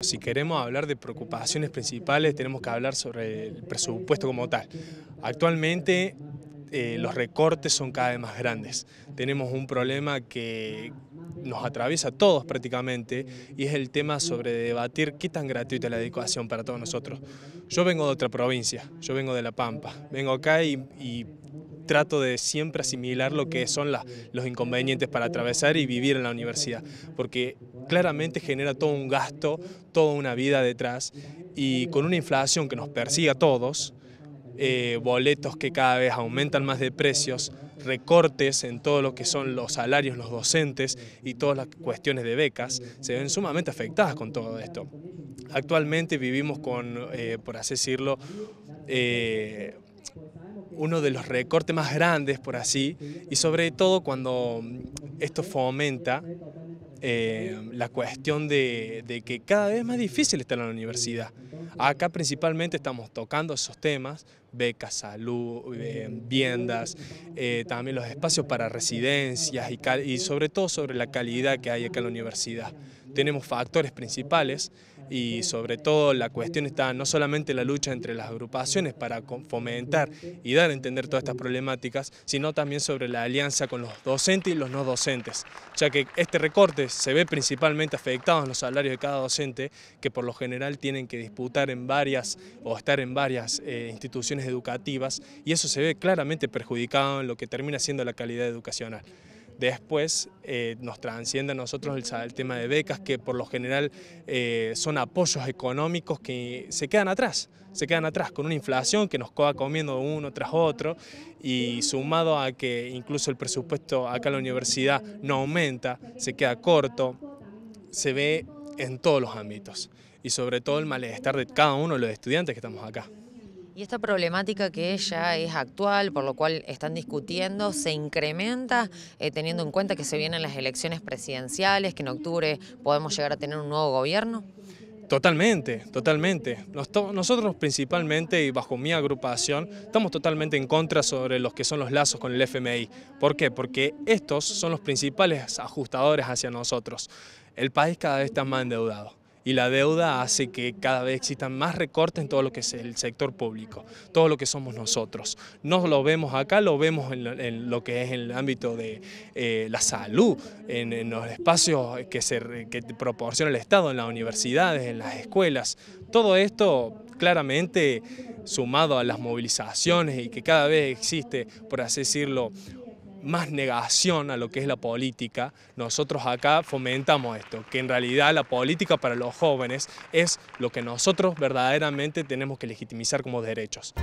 Si queremos hablar de preocupaciones principales, tenemos que hablar sobre el presupuesto como tal. Actualmente eh, los recortes son cada vez más grandes. Tenemos un problema que nos atraviesa a todos prácticamente y es el tema sobre debatir qué tan gratuita es la educación para todos nosotros. Yo vengo de otra provincia, yo vengo de La Pampa, vengo acá y trato de siempre asimilar lo que son los inconvenientes para atravesar y vivir en la universidad, porque claramente genera todo un gasto, toda una vida detrás y con una inflación que nos persigue a todos, eh, boletos que cada vez aumentan más de precios, recortes en todo lo que son los salarios, los docentes y todas las cuestiones de becas, se ven sumamente afectadas con todo esto. Actualmente vivimos con, eh, por así decirlo, eh, uno de los recortes más grandes, por así, y sobre todo cuando esto fomenta eh, la cuestión de, de, que cada vez es más difícil estar en la universidad. Acá principalmente estamos tocando esos temas, becas, salud, eh, viviendas, eh, también los espacios para residencias y, y sobre todo sobre la calidad que hay acá en la universidad. Tenemos factores principales y sobre todo la cuestión está no solamente la lucha entre las agrupaciones para fomentar y dar a entender todas estas problemáticas, sino también sobre la alianza con los docentes y los no docentes, ya que este recorte se ve principalmente afectado en los salarios de cada docente, que por lo general tienen que disputar en varias o estar en varias eh, instituciones educativas y eso se ve claramente perjudicado en lo que termina siendo la calidad educacional. Después eh, nos trasciende a nosotros el, tema de becas, que por lo general eh, son apoyos económicos que se quedan atrás, se quedan atrás con una inflación que nos coba comiendo uno tras otro y sumado a que incluso el presupuesto acá en la universidad no aumenta, se queda corto, se ve en todos los ámbitos y sobre todo el malestar de cada uno de los estudiantes que estamos acá. Y esta problemática que ya es actual, por lo cual están discutiendo, se incrementa eh, teniendo en cuenta que se vienen las elecciones presidenciales, que en octubre podemos llegar a tener un nuevo gobierno. Totalmente, totalmente. Nosotros principalmente y bajo mi agrupación estamos totalmente en contra sobre los que son los lazos con el FMI. ¿Por qué? Porque estos son los principales ajustadores hacia nosotros. El país cada vez está más endeudado y la deuda hace que cada vez existan más recortes en todo lo que es el sector público, todo lo que somos nosotros. No lo vemos acá, lo vemos en lo, que es el ámbito de eh, la salud, en, los espacios que, se, que proporciona el Estado, en las universidades, en las escuelas. Todo esto claramente sumado a las movilizaciones y que cada vez existe, por así decirlo, más negación a lo que es la política, nosotros acá fomentamos esto, que en realidad la política para los jóvenes es lo que nosotros verdaderamente tenemos que legitimizar como derechos.